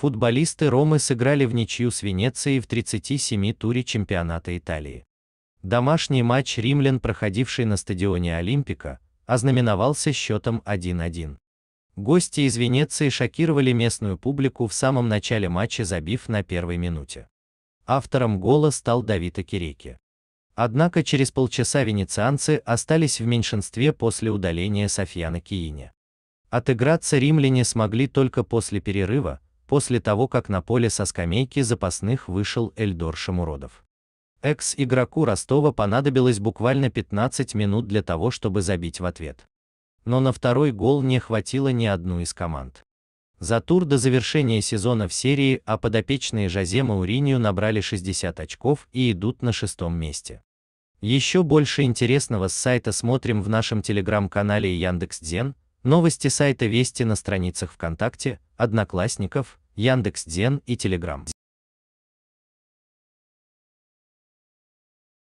футболисты Ромы сыграли в ничью с Венецией в 37 туре чемпионата Италии. Домашний матч римлян, проходивший на стадионе Олимпика, ознаменовался счетом 1-1. Гости из Венеции шокировали местную публику в самом начале матча, забив на первой минуте. Автором гола стал Давид Киреки. Однако через полчаса венецианцы остались в меньшинстве после удаления Софьяна Киине. Отыграться римляне смогли только после перерыва, после того, как на поле со скамейки запасных вышел Эльдор Шамуродов. Экс-игроку Ростова понадобилось буквально 15 минут для того, чтобы забить в ответ. Но на второй гол не хватило ни одну из команд. За тур до завершения сезона в серии А подопечные Жозе Мауринью набрали 60 очков и идут на шестом месте. Еще больше интересного с сайта смотрим в нашем телеграм-канале Яндекс.Дзен, новости сайта Вести на страницах ВКонтакте, Одноклассников, Яндекс.Дзен и Телеграм.